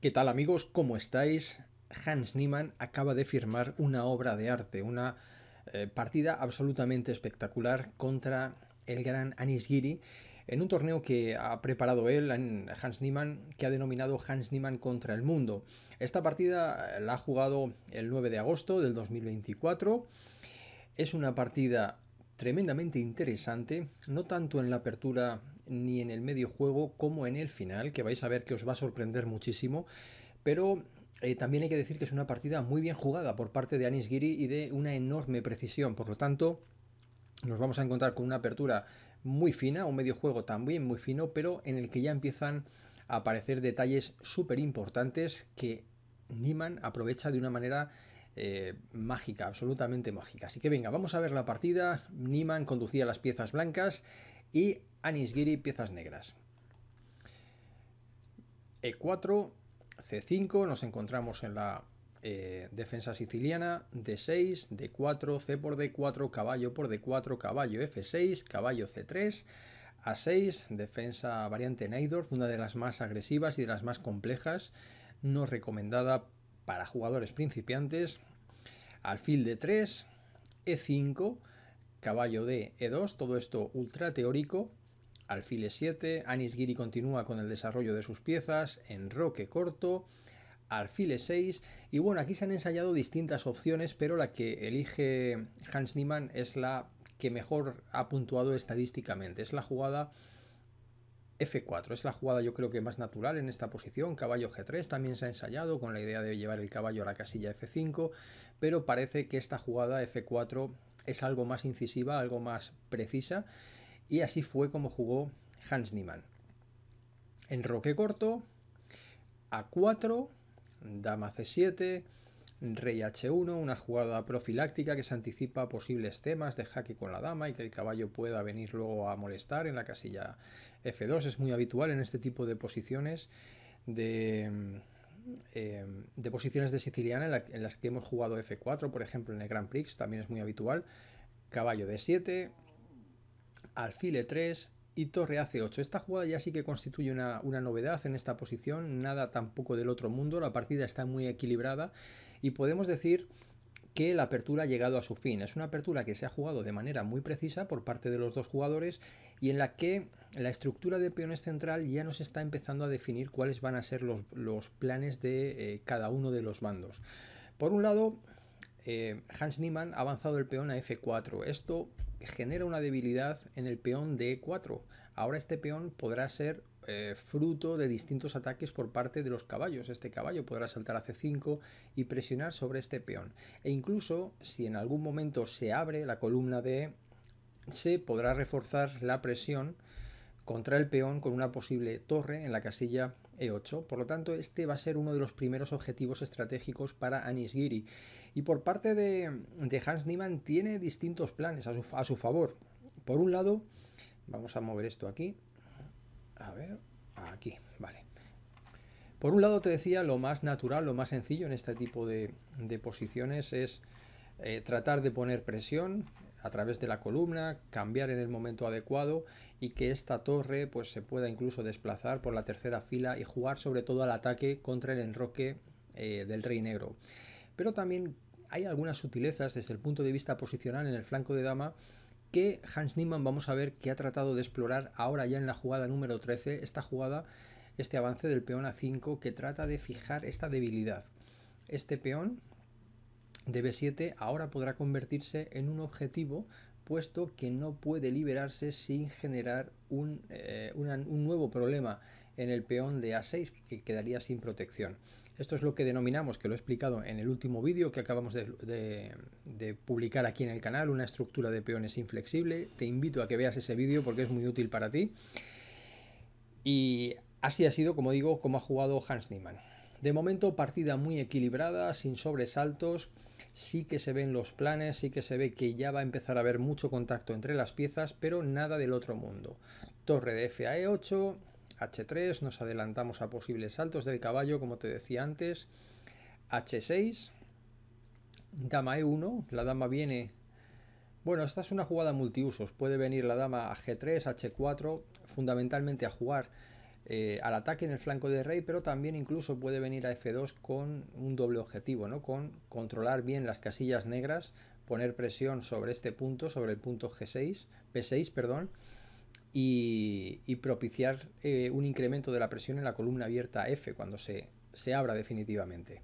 ¿Qué tal amigos? ¿Cómo estáis? Hans Niemann acaba de firmar una obra de arte, una eh, partida absolutamente espectacular contra el gran Anis Giri en un torneo que ha preparado él, Hans Niemann, que ha denominado Hans Niemann contra el mundo. Esta partida eh, la ha jugado el 9 de agosto del 2024. Es una partida tremendamente interesante, no tanto en la apertura ni en el medio juego como en el final, que vais a ver que os va a sorprender muchísimo. Pero eh, también hay que decir que es una partida muy bien jugada por parte de Anis Giri y de una enorme precisión. Por lo tanto, nos vamos a encontrar con una apertura muy fina, un medio juego también muy fino, pero en el que ya empiezan a aparecer detalles súper importantes que Niman aprovecha de una manera eh, mágica, absolutamente mágica. Así que venga, vamos a ver la partida. Niman conducía las piezas blancas y Anisgiri, piezas negras. E4, C5, nos encontramos en la eh, defensa siciliana, D6, D4, C por D4, caballo por D4, caballo F6, caballo C3, A6, defensa variante Neidorf, una de las más agresivas y de las más complejas, no recomendada para jugadores principiantes, alfil D3, E5, caballo D, E2, todo esto ultra teórico, alfile 7, Anis Giri continúa con el desarrollo de sus piezas, enroque corto, alfile 6 y bueno, aquí se han ensayado distintas opciones, pero la que elige Hans Niemann es la que mejor ha puntuado estadísticamente, es la jugada F4, es la jugada yo creo que más natural en esta posición, caballo G3 también se ha ensayado con la idea de llevar el caballo a la casilla F5, pero parece que esta jugada F4 es algo más incisiva, algo más precisa y así fue como jugó Hans Niemann. En roque corto, a4, dama c7, rey h1, una jugada profiláctica que se anticipa posibles temas de jaque con la dama y que el caballo pueda venir luego a molestar en la casilla f2. Es muy habitual en este tipo de posiciones de, eh, posiciones de siciliana en, en las que hemos jugado f4, por ejemplo en el Grand Prix, también es muy habitual. Caballo d7, alfil 3 y torre hace 8 Esta jugada ya sí que constituye una, novedad en esta posición, nada tampoco del otro mundo, la partida está muy equilibrada y podemos decir que la apertura ha llegado a su fin. Es una apertura que se ha jugado de manera muy precisa por parte de los dos jugadores y en la que la estructura de peones central ya nos está empezando a definir cuáles van a ser los, planes de eh, cada uno de los bandos. Por un lado, eh, Hans Niemann ha avanzado el peón a F4. Esto genera una debilidad en el peón de E4. Ahora este peón podrá ser eh, fruto de distintos ataques por parte de los caballos. Este caballo podrá saltar a C5 y presionar sobre este peón. E incluso si en algún momento se abre la columna de E, se podrá reforzar la presión contra el peón con una posible torre en la casilla E8. Por lo tanto, este va a ser uno de los primeros objetivos estratégicos para Anisgiri. Y por parte de, Hans Niemann tiene distintos planes a su, favor. Por un lado, vamos a mover esto aquí. A ver, aquí, vale. Por un lado te decía, lo más natural, lo más sencillo en este tipo de, posiciones es eh, tratar de poner presión a través de la columna, cambiar en el momento adecuado y que esta torre pues, se pueda incluso desplazar por la tercera fila y jugar sobre todo al ataque contra el enroque eh, del rey negro. Pero también hay algunas sutilezas desde el punto de vista posicional en el flanco de dama que Hans Niemann vamos a ver que ha tratado de explorar ahora ya en la jugada número 13, esta jugada, este avance del peón a 5 que trata de fijar esta debilidad. Este peón de B7 ahora podrá convertirse en un objetivo puesto que no puede liberarse sin generar un, eh, un nuevo problema en el peón de A6 que quedaría sin protección. Esto es lo que denominamos, que lo he explicado en el último vídeo que acabamos de, publicar aquí en el canal, una estructura de peones inflexible. Te invito a que veas ese vídeo porque es muy útil para ti. Y así ha sido, como digo, como ha jugado Hans Niemann. De momento, partida muy equilibrada, sin sobresaltos. Sí que se ven los planes, sí que se ve que ya va a empezar a haber mucho contacto entre las piezas, pero nada del otro mundo. Torre de FAE8, H3, nos adelantamos a posibles saltos del caballo, como te decía antes. H6, dama E1, la dama viene... Bueno, esta es una jugada multiusos, puede venir la dama a G3, H4, fundamentalmente a jugar eh, al ataque en el flanco de rey, pero también incluso puede venir a F2 con un doble objetivo, ¿no? Con controlar bien las casillas negras, poner presión sobre este punto, sobre el punto G6, P6, perdón, y, propiciar eh, un incremento de la presión en la columna abierta F cuando se, abra definitivamente.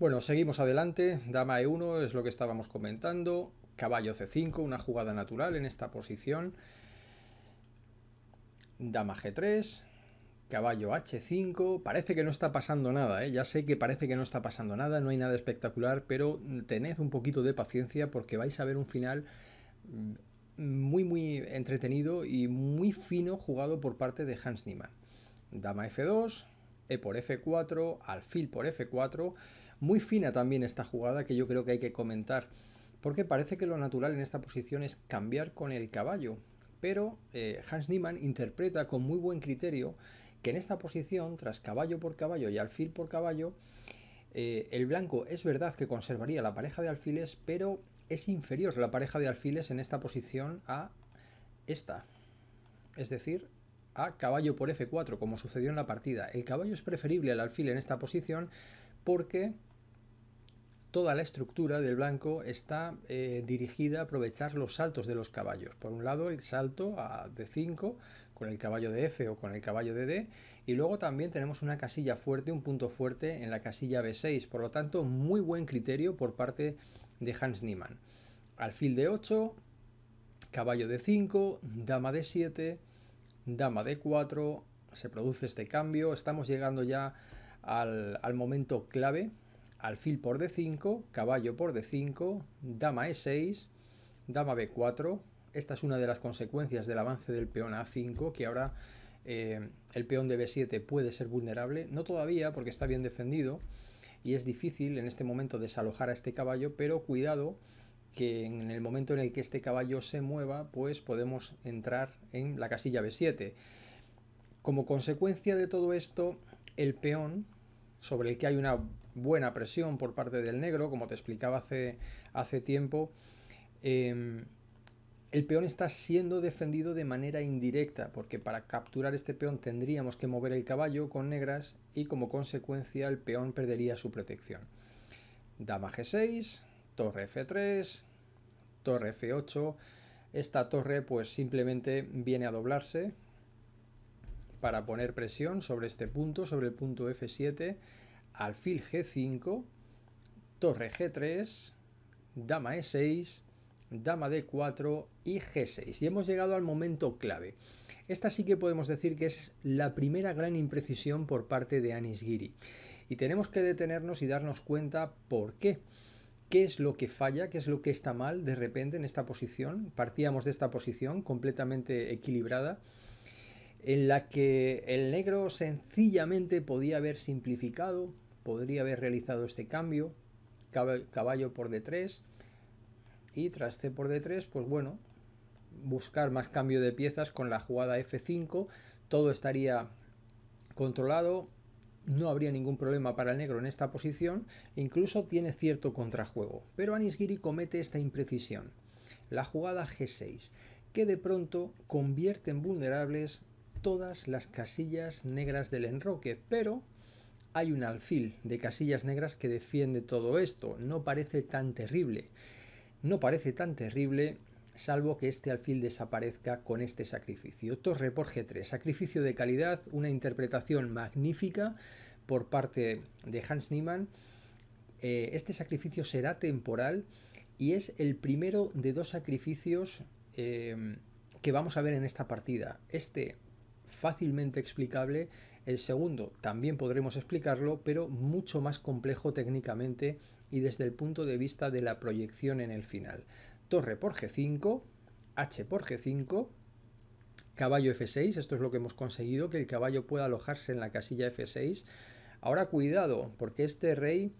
Bueno, seguimos adelante. Dama E1 es lo que estábamos comentando. Caballo C5, una jugada natural en esta posición. Dama G3, caballo H5. Parece que no está pasando nada, ¿eh? ya sé que parece que no está pasando nada, no hay nada espectacular, pero tened un poquito de paciencia porque vais a ver un final mm, muy, muy entretenido y muy fino jugado por parte de Hans Niemann. Dama F2, E por F4, alfil por F4. Muy fina también esta jugada que yo creo que hay que comentar, porque parece que lo natural en esta posición es cambiar con el caballo, pero eh, Hans Niemann interpreta con muy buen criterio que en esta posición, tras caballo por caballo y alfil por caballo, eh, el blanco es verdad que conservaría la pareja de alfiles, pero es inferior la pareja de alfiles en esta posición a esta. Es decir, a caballo por f4, como sucedió en la partida. El caballo es preferible al alfil en esta posición porque toda la estructura del blanco está eh, dirigida a aprovechar los saltos de los caballos. Por un lado, el salto a d5 con el caballo de f o con el caballo de d. Y luego también tenemos una casilla fuerte, un punto fuerte en la casilla b6. Por lo tanto, muy buen criterio por parte de Hans Niemann. Alfil de 8, caballo de 5, dama de 7, dama de 4, se produce este cambio, estamos llegando ya al, momento clave, alfil por d5, caballo por d5, dama e6, dama b4, esta es una de las consecuencias del avance del peón a 5, que ahora eh, el peón de b7 puede ser vulnerable, no todavía porque está bien defendido, y es difícil en este momento desalojar a este caballo, pero cuidado que en el momento en el que este caballo se mueva, pues podemos entrar en la casilla B7. Como consecuencia de todo esto, el peón, sobre el que hay una buena presión por parte del negro, como te explicaba hace, hace tiempo, em, el peón está siendo defendido de manera indirecta, porque para capturar este peón tendríamos que mover el caballo con negras y como consecuencia el peón perdería su protección. Dama G6, torre F3, torre F8. Esta torre pues simplemente viene a doblarse para poner presión sobre este punto, sobre el punto F7, alfil G5, torre G3, dama E6, dama d4 y g6. Y hemos llegado al momento clave. Esta sí que podemos decir que es la primera gran imprecisión por parte de Anis Giri. Y tenemos que detenernos y darnos cuenta por qué. ¿Qué es lo que falla? ¿Qué es lo que está mal de repente en esta posición? Partíamos de esta posición completamente equilibrada en la que el negro sencillamente podía haber simplificado, podría haber realizado este cambio, caballo por d3, y tras C por D3, pues bueno, buscar más cambio de piezas con la jugada F5. Todo estaría controlado. No habría ningún problema para el negro en esta posición. Incluso tiene cierto contrajuego. Pero Anisgiri comete esta imprecisión. La jugada G6, que de pronto convierte en vulnerables todas las casillas negras del enroque. Pero hay un alfil de casillas negras que defiende todo esto. No parece tan terrible no parece tan terrible salvo que este alfil desaparezca con este sacrificio. Torre por G3, sacrificio de calidad, una interpretación magnífica por parte de Hans Niemann. Eh, este sacrificio será temporal y es el primero de dos sacrificios eh, que vamos a ver en esta partida. Este fácilmente explicable, el segundo también podremos explicarlo, pero mucho más complejo técnicamente y desde el punto de vista de la proyección en el final. Torre por G5, H por G5, caballo F6, esto es lo que hemos conseguido, que el caballo pueda alojarse en la casilla F6. Ahora cuidado, porque este rey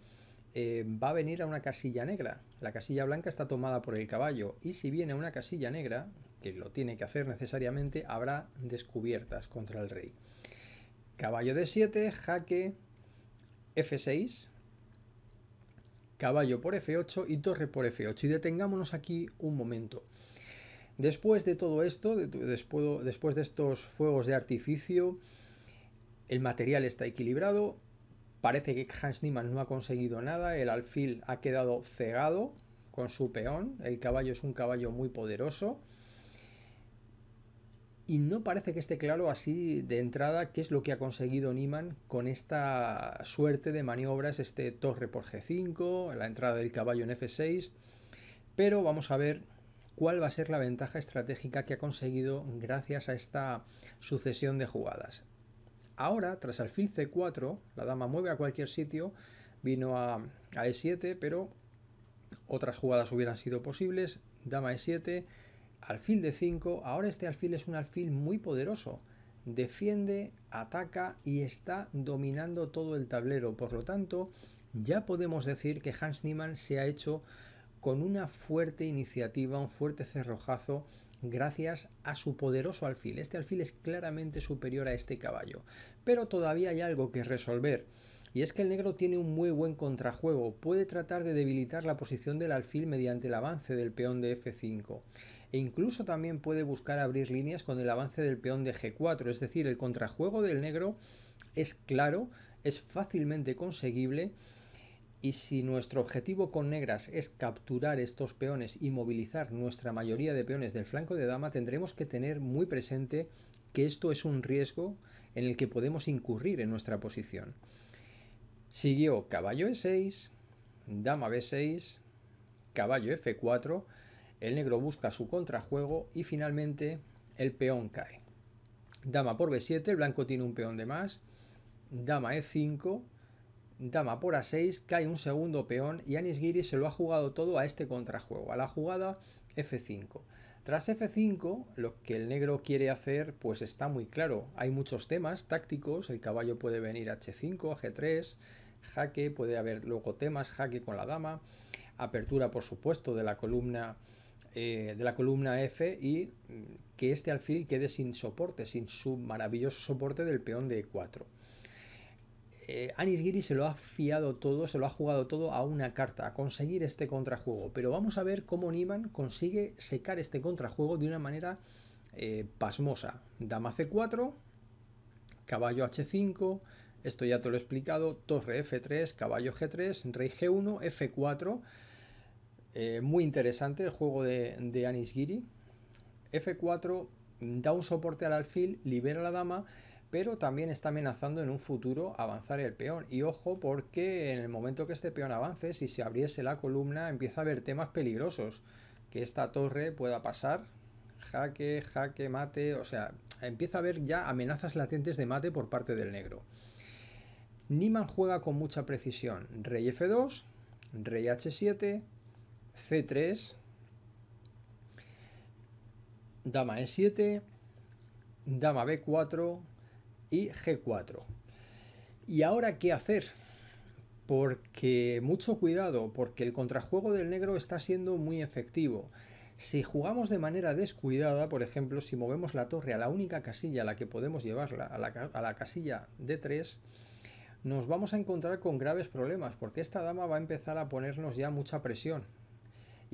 eh, va a venir a una casilla negra. La casilla blanca está tomada por el caballo y si viene a una casilla negra, que lo tiene que hacer necesariamente, habrá descubiertas contra el rey. Caballo D7, jaque F6, caballo por F8 y torre por F8. Y detengámonos aquí un momento. Después de todo esto, después de estos fuegos de artificio, el material está equilibrado. Parece que Hans Niemann no ha conseguido nada. El alfil ha quedado cegado con su peón. El caballo es un caballo muy poderoso. Y no parece que esté claro así de entrada qué es lo que ha conseguido Niman con esta suerte de maniobras, este torre por G5, la entrada del caballo en F6, pero vamos a ver cuál va a ser la ventaja estratégica que ha conseguido gracias a esta sucesión de jugadas. Ahora, tras alfil C4, la dama mueve a cualquier sitio, vino a, a E7, pero otras jugadas hubieran sido posibles, dama E7, alfil de 5, ahora este alfil es un alfil muy poderoso. Defiende, ataca y está dominando todo el tablero. Por lo tanto, ya podemos decir que Hans Niemann se ha hecho con una fuerte iniciativa, un fuerte cerrojazo, gracias a su poderoso alfil. Este alfil es claramente superior a este caballo. Pero todavía hay algo que resolver. Y es que el negro tiene un muy buen contrajuego, puede tratar de debilitar la posición del alfil mediante el avance del peón de f5 e incluso también puede buscar abrir líneas con el avance del peón de G4, es decir, el contrajuego del negro es claro, es fácilmente conseguible y si nuestro objetivo con negras es capturar estos peones y movilizar nuestra mayoría de peones del flanco de dama, tendremos que tener muy presente que esto es un riesgo en el que podemos incurrir en nuestra posición. Siguió caballo E6, dama B6, caballo F4, el negro busca su contrajuego y finalmente el peón cae. Dama por b7, el blanco tiene un peón de más, dama e5, dama por a6, cae un segundo peón y Giri se lo ha jugado todo a este contrajuego, a la jugada f5. Tras F5, lo que el negro quiere hacer, pues está muy claro. Hay muchos temas tácticos, el caballo puede venir H5, G3, jaque, puede haber luego temas, jaque con la dama, apertura, por supuesto, de la columna eh, de la columna F y mm, que este alfil quede sin soporte, sin su maravilloso soporte del peón de e 4. Eh, se lo ha fiado todo, se lo ha jugado todo a una carta, a conseguir este contrajuego. Pero vamos a ver cómo Niman consigue secar este contrajuego de una manera eh, pasmosa. Dama C4, caballo H5, esto ya te lo he explicado, torre F3, caballo G3, rey G1, F4 eh, muy interesante el juego de, de Giri F4 da un soporte al alfil, libera a la dama, pero también está amenazando en un futuro avanzar el peón. Y ojo porque en el momento que este peón avance, si se abriese la columna, empieza a haber temas peligrosos. Que esta torre pueda pasar, jaque, jaque, mate, o sea, empieza a haber ya amenazas latentes de mate por parte del negro. Niman juega con mucha precisión. Rey F2, Rey H7, C3, dama E7, dama B4 y G4. ¿Y ahora qué hacer? Porque mucho cuidado, porque el contrajuego del negro está siendo muy efectivo. Si jugamos de manera descuidada, por ejemplo, si movemos la torre a la única casilla a la que podemos llevarla, a la, casilla D3, nos vamos a encontrar con graves problemas, porque esta dama va a empezar a ponernos ya mucha presión.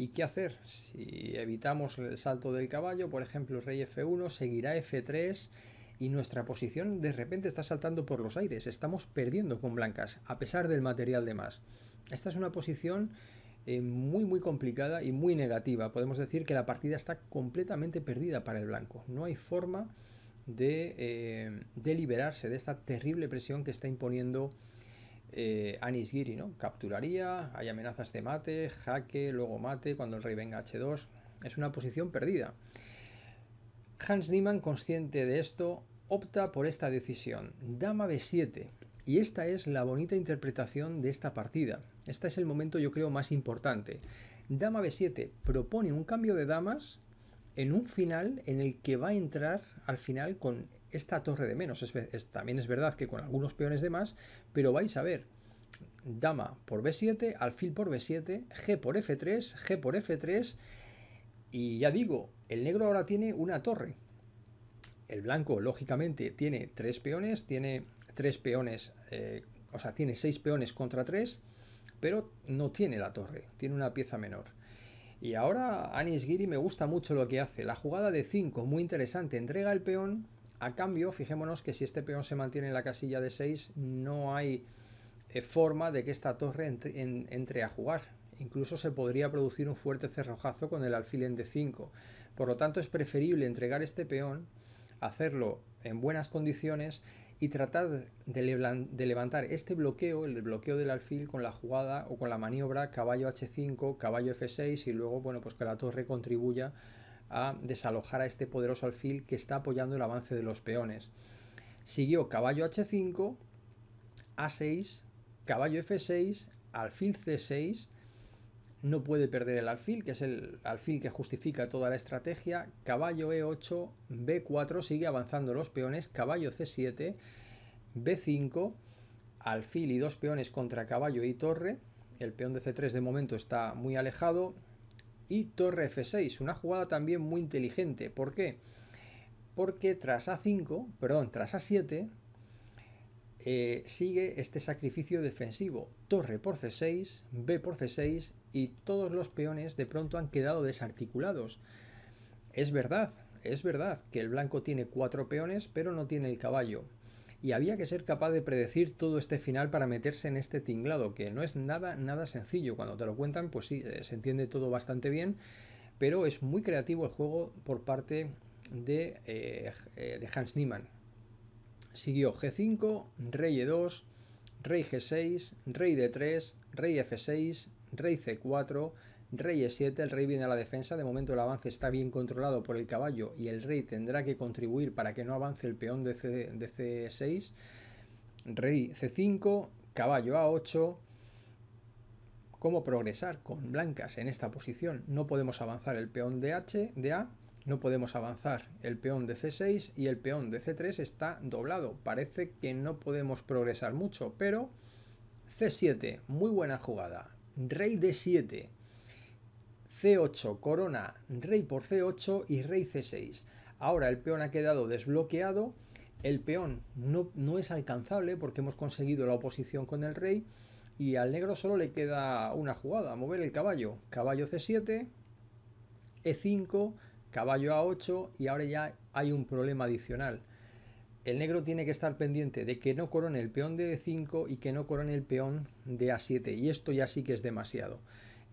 ¿Y qué hacer? Si evitamos el salto del caballo, por ejemplo, rey F1, seguirá F3 y nuestra posición de repente está saltando por los aires. Estamos perdiendo con blancas, a pesar del material de más. Esta es una posición eh, muy muy complicada y muy negativa. Podemos decir que la partida está completamente perdida para el blanco. No hay forma de, eh, de liberarse de esta terrible presión que está imponiendo eh, Giri ¿no? Capturaría, hay amenazas de mate, jaque, luego mate, cuando el rey venga H2. Es una posición perdida. Hans Niemann, consciente de esto, opta por esta decisión. Dama B7. Y esta es la bonita interpretación de esta partida. Este es el momento yo creo más importante. Dama B7 propone un cambio de damas en un final en el que va a entrar al final con esta torre de menos. también es verdad que con algunos peones de más, pero vais a ver dama por b7, alfil por b7, g por f3, g por f3, y ya digo, el negro ahora tiene una torre. El blanco, lógicamente, tiene tres peones, tiene tres peones, eh, o sea, tiene seis peones contra tres, pero no tiene la torre, tiene una pieza menor. Y ahora Anis Giri me gusta mucho lo que hace. La jugada de 5, muy interesante, entrega el peón, a cambio, fijémonos que si este peón se mantiene en la casilla de 6, no hay eh, forma de que esta torre entre, a jugar. Incluso se podría producir un fuerte cerrojazo con el alfil en D5. Por lo tanto, es preferible entregar este peón, hacerlo en buenas condiciones y tratar de, levantar este bloqueo, el bloqueo del alfil, con la jugada o con la maniobra caballo H5, caballo F6 y luego, bueno, pues que la torre contribuya a desalojar a este poderoso alfil que está apoyando el avance de los peones. Siguió caballo h5, a6, caballo f6, alfil c6, no puede perder el alfil, que es el alfil que justifica toda la estrategia, caballo e8, b4, sigue avanzando los peones, caballo c7, b5, alfil y dos peones contra caballo y torre, el peón de c3 de momento está muy alejado, y torre F6. Una jugada también muy inteligente. ¿Por qué? Porque tras A5, perdón, tras A7, eh, sigue este sacrificio defensivo. Torre por C6, B por C6 y todos los peones de pronto han quedado desarticulados. Es verdad, es verdad que el blanco tiene cuatro peones, pero no tiene el caballo y había que ser capaz de predecir todo este final para meterse en este tinglado, que no es nada, nada sencillo. Cuando te lo cuentan, pues sí, eh, se entiende todo bastante bien, pero es muy creativo el juego por parte de, eh, eh, de Hans Niemann. Siguió G5, Rey E2, Rey G6, Rey D3, Rey F6, Rey C4, Rey e7, el rey viene a la defensa, de momento el avance está bien controlado por el caballo y el rey tendrá que contribuir para que no avance el peón de, C, de c6. Rey c5, caballo a8. ¿Cómo progresar con blancas en esta posición? No podemos avanzar el peón de h, de a, no podemos avanzar el peón de c6 y el peón de c3 está doblado. Parece que no podemos progresar mucho, pero c7, muy buena jugada. Rey d7, C8, corona, rey por C8 y rey C6. Ahora el peón ha quedado desbloqueado, el peón no, no es alcanzable porque hemos conseguido la oposición con el rey y al negro solo le queda una jugada, mover el caballo. Caballo C7, E5, caballo A8 y ahora ya hay un problema adicional. El negro tiene que estar pendiente de que no corone el peón de E5 y que no corone el peón de A7 y esto ya sí que es demasiado.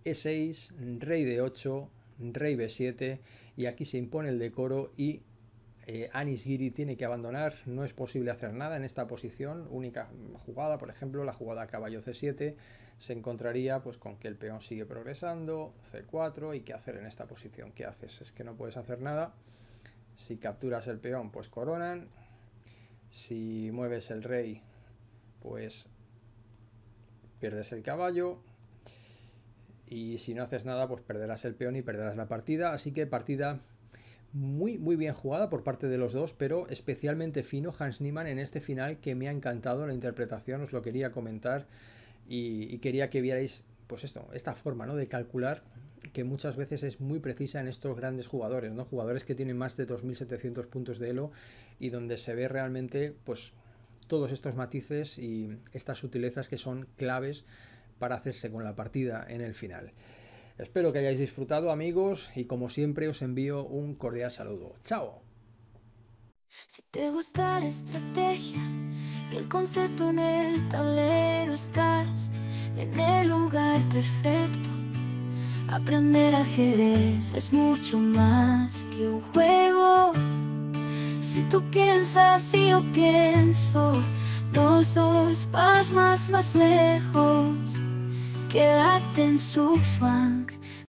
E6, rey de 8, rey B7 y aquí se impone el decoro y eh, tiene que abandonar, no es posible hacer nada en esta posición, única jugada, por ejemplo, la jugada caballo C7 se encontraría pues con que el peón sigue progresando, C4 y qué hacer en esta posición, qué haces, es que no puedes hacer nada, si capturas el peón pues coronan, si mueves el rey pues pierdes el caballo, y si no haces nada, pues perderás el peón y perderás la partida. Así que partida muy, muy bien jugada por parte de los dos, pero especialmente fino Hans Niemann en este final que me ha encantado la interpretación, os lo quería comentar y, quería que vierais, pues esto, esta forma ¿no? de calcular que muchas veces es muy precisa en estos grandes jugadores, ¿no? Jugadores que tienen más de 2.700 puntos de elo y donde se ve realmente, pues, todos estos matices y estas sutilezas que son claves para hacerse con la partida en el final. Espero que hayáis disfrutado amigos y como siempre os envío un cordial saludo. ¡Chao! Si te gusta la estrategia y el concepto en el tablero estás en el lugar perfecto. Aprender ajedrez es mucho más que un juego. Si tú piensas y yo pienso, los dos vas más, más lejos. Quédate en swag.